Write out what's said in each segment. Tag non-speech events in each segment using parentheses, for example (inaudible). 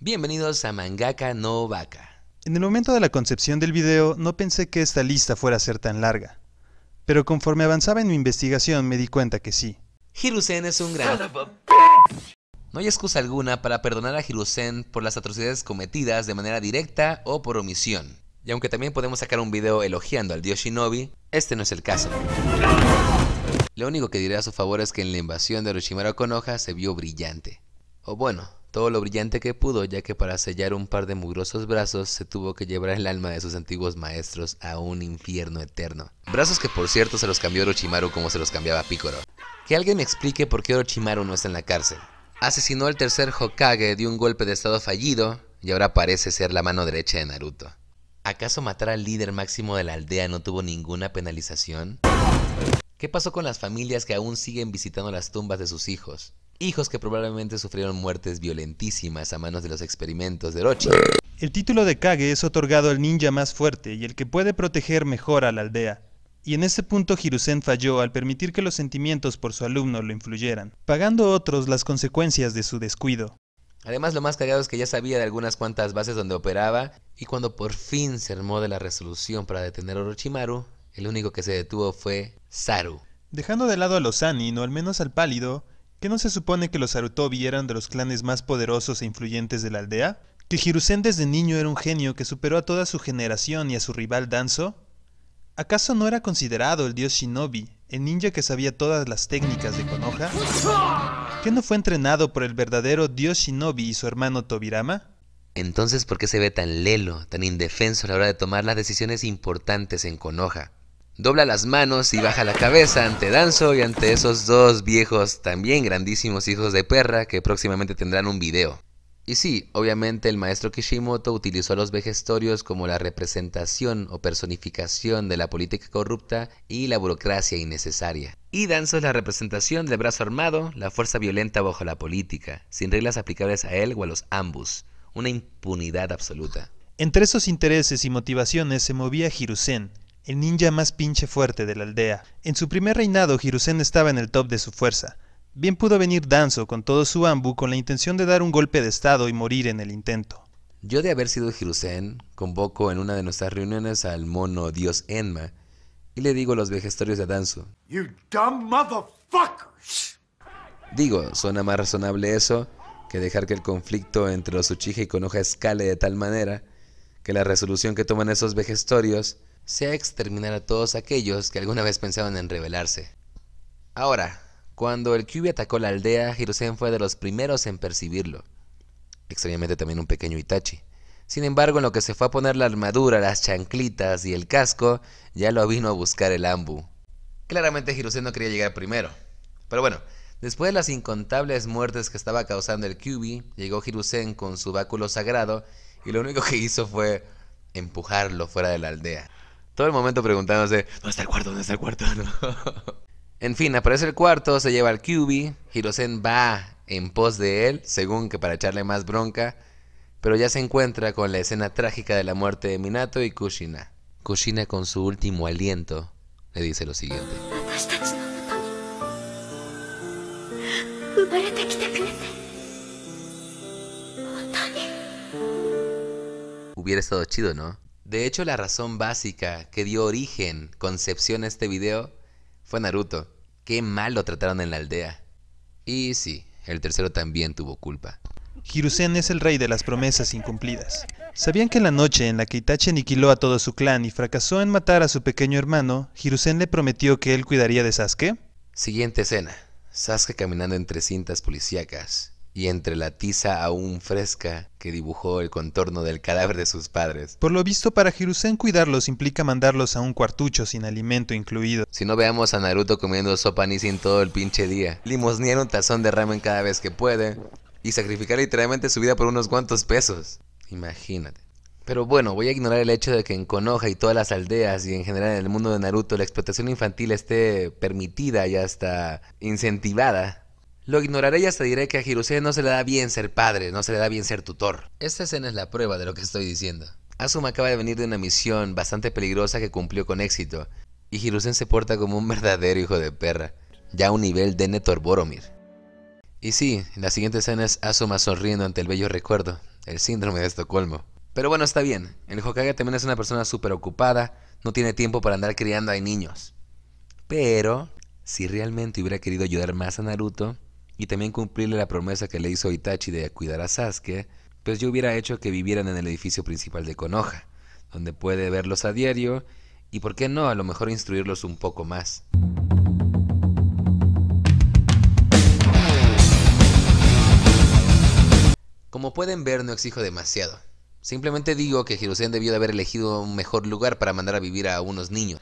Bienvenidos a Mangaka no En el momento de la concepción del video no pensé que esta lista fuera a ser tan larga, pero conforme avanzaba en mi investigación me di cuenta que sí. Hirusen es un gran... No hay excusa alguna para perdonar a Hirusen por las atrocidades cometidas de manera directa o por omisión. Y aunque también podemos sacar un video elogiando al dios Shinobi, este no es el caso. Lo único que diré a su favor es que en la invasión de Orochimaru Konoha se vio brillante. O bueno, todo lo brillante que pudo, ya que para sellar un par de mugrosos brazos se tuvo que llevar el alma de sus antiguos maestros a un infierno eterno. Brazos que por cierto se los cambió Orochimaru como se los cambiaba Picoro. Que alguien me explique por qué Orochimaru no está en la cárcel. Asesinó al tercer Hokage de un golpe de estado fallido y ahora parece ser la mano derecha de Naruto. ¿Acaso matar al líder máximo de la aldea no tuvo ninguna penalización? ¿Qué pasó con las familias que aún siguen visitando las tumbas de sus hijos? hijos que probablemente sufrieron muertes violentísimas a manos de los experimentos de Orochi. El título de Kage es otorgado al ninja más fuerte y el que puede proteger mejor a la aldea. Y en ese punto Hirusen falló al permitir que los sentimientos por su alumno lo influyeran, pagando a otros las consecuencias de su descuido. Además, lo más cagado es que ya sabía de algunas cuantas bases donde operaba, y cuando por fin se armó de la resolución para detener a Orochimaru, el único que se detuvo fue Saru. Dejando de lado a los Anin, o al menos al pálido, ¿Que no se supone que los Sarutobi eran de los clanes más poderosos e influyentes de la aldea? ¿Que Hiruzen desde niño era un genio que superó a toda su generación y a su rival Danzo? ¿Acaso no era considerado el dios Shinobi, el ninja que sabía todas las técnicas de Konoha? ¿Que no fue entrenado por el verdadero dios Shinobi y su hermano Tobirama? Entonces, ¿por qué se ve tan lelo, tan indefenso a la hora de tomar las decisiones importantes en Konoha? dobla las manos y baja la cabeza ante Danzo y ante esos dos viejos también grandísimos hijos de perra que próximamente tendrán un video. Y sí, obviamente el maestro Kishimoto utilizó a los vejestorios como la representación o personificación de la política corrupta y la burocracia innecesaria. Y Danzo es la representación del brazo armado, la fuerza violenta bajo la política, sin reglas aplicables a él o a los ambos, una impunidad absoluta. Entre esos intereses y motivaciones se movía Hiruzen, el ninja más pinche fuerte de la aldea. En su primer reinado, Hiruzen estaba en el top de su fuerza. Bien pudo venir Danzo con todo su ambu con la intención de dar un golpe de estado y morir en el intento. Yo de haber sido Hiruzen, convoco en una de nuestras reuniones al mono dios Enma y le digo los vejestorios de Danzo. Digo, suena más razonable eso que dejar que el conflicto entre los Uchiha y Konoha escale de tal manera que la resolución que toman esos vejestorios se exterminar a todos aquellos que alguna vez pensaban en rebelarse. Ahora, cuando el Kyubi atacó la aldea, Hiruzen fue de los primeros en percibirlo. Extrañamente también un pequeño Itachi. Sin embargo, en lo que se fue a poner la armadura, las chanclitas y el casco, ya lo vino a buscar el Ambu. Claramente Hiruzen no quería llegar primero. Pero bueno, después de las incontables muertes que estaba causando el Kyubi, llegó Hiruzen con su báculo sagrado y lo único que hizo fue empujarlo fuera de la aldea. Todo el momento preguntándose, ¿dónde está el cuarto? ¿Dónde está el cuarto? (laughs) en fin, aparece el cuarto, se lleva al QB, Hirosen va en pos de él, según que para echarle más bronca, pero ya se encuentra con la escena trágica de la muerte de Minato y Kushina. Kushina con su último aliento le dice lo siguiente. Hubiera estado chido, ¿no? De hecho, la razón básica que dio origen, concepción a este video, fue Naruto. Qué mal lo trataron en la aldea. Y sí, el tercero también tuvo culpa. Hirusen es el rey de las promesas incumplidas. Sabían que en la noche en la que Itachi aniquiló a todo su clan y fracasó en matar a su pequeño hermano, Hirusen le prometió que él cuidaría de Sasuke. Siguiente escena. Sasuke caminando entre cintas policíacas y entre la tiza aún fresca que dibujó el contorno del cadáver de sus padres. Por lo visto, para Hiruzen cuidarlos implica mandarlos a un cuartucho sin alimento incluido. Si no veamos a Naruto comiendo sopa ni sin todo el pinche día, limosnear un tazón de ramen cada vez que puede y sacrificar literalmente su vida por unos cuantos pesos. Imagínate. Pero bueno, voy a ignorar el hecho de que en Konoha y todas las aldeas y en general en el mundo de Naruto la explotación infantil esté permitida y hasta incentivada lo ignoraré y hasta diré que a Hirose no se le da bien ser padre, no se le da bien ser tutor. Esta escena es la prueba de lo que estoy diciendo. Asuma acaba de venir de una misión bastante peligrosa que cumplió con éxito, y Hirusen se porta como un verdadero hijo de perra, ya a un nivel de Nettor Boromir. Y sí, la siguiente escena es Asuma sonriendo ante el bello recuerdo, el síndrome de Estocolmo. Pero bueno, está bien, el Hokage también es una persona súper ocupada, no tiene tiempo para andar criando a niños. Pero, si realmente hubiera querido ayudar más a Naruto, y también cumplirle la promesa que le hizo Itachi de cuidar a Sasuke, pues yo hubiera hecho que vivieran en el edificio principal de Konoha, donde puede verlos a diario y, por qué no, a lo mejor instruirlos un poco más. Como pueden ver, no exijo demasiado. Simplemente digo que Hiruzen debió de haber elegido un mejor lugar para mandar a vivir a unos niños.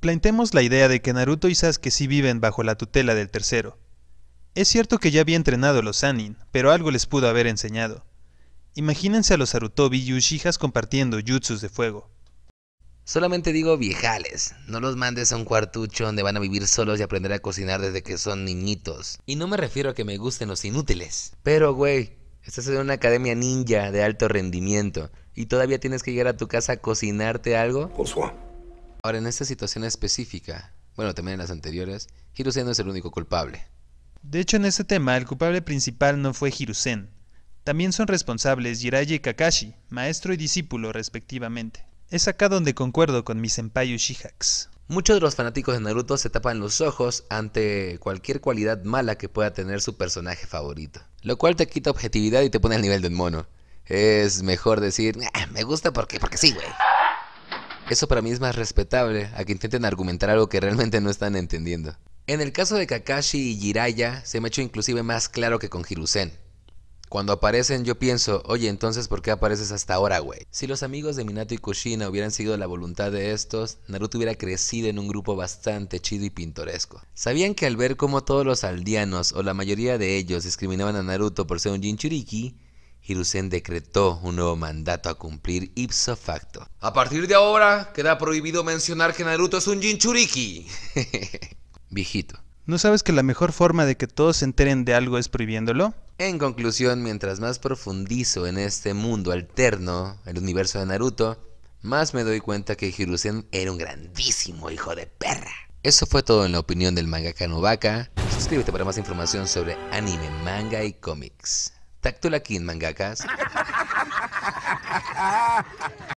Plantemos la idea de que Naruto y Sasuke sí viven bajo la tutela del tercero, es cierto que ya había entrenado a los Anin, pero algo les pudo haber enseñado. Imagínense a los Sarutobi y Ushijas compartiendo jutsus de fuego. Solamente digo viejales, no los mandes a un cuartucho donde van a vivir solos y aprender a cocinar desde que son niñitos. Y no me refiero a que me gusten los inútiles. Pero, güey, estás en una academia ninja de alto rendimiento y todavía tienes que llegar a tu casa a cocinarte algo. Ahora, en esta situación específica, bueno, también en las anteriores, Hirose no es el único culpable. De hecho, en ese tema, el culpable principal no fue Hirusen. También son responsables Jiraiya y Kakashi, maestro y discípulo respectivamente. Es acá donde concuerdo con mis senpai Muchos de los fanáticos de Naruto se tapan los ojos ante cualquier cualidad mala que pueda tener su personaje favorito, lo cual te quita objetividad y te pone al nivel de un mono. Es mejor decir, ah, me gusta porque, porque sí, güey. Eso para mí es más respetable a que intenten argumentar algo que realmente no están entendiendo. En el caso de Kakashi y Jiraiya se me ha hecho inclusive más claro que con Hiruzen. Cuando aparecen yo pienso, oye, entonces ¿por qué apareces hasta ahora, güey? Si los amigos de Minato y Kushina hubieran sido la voluntad de estos, Naruto hubiera crecido en un grupo bastante chido y pintoresco. ¿Sabían que al ver cómo todos los aldeanos o la mayoría de ellos discriminaban a Naruto por ser un Jinchuriki, Hiruzen decretó un nuevo mandato a cumplir ipso facto? A partir de ahora queda prohibido mencionar que Naruto es un Jinchuriki. (laughs) viejito. ¿No sabes que la mejor forma de que todos se enteren de algo es prohibiéndolo? En conclusión, mientras más profundizo en este mundo alterno, el universo de Naruto, más me doy cuenta que Hiruzen era un grandísimo hijo de perra. Eso fue todo en la opinión del mangaka Novaka. Suscríbete para más información sobre anime, manga y cómics. Tactula King, mangakas. (laughs)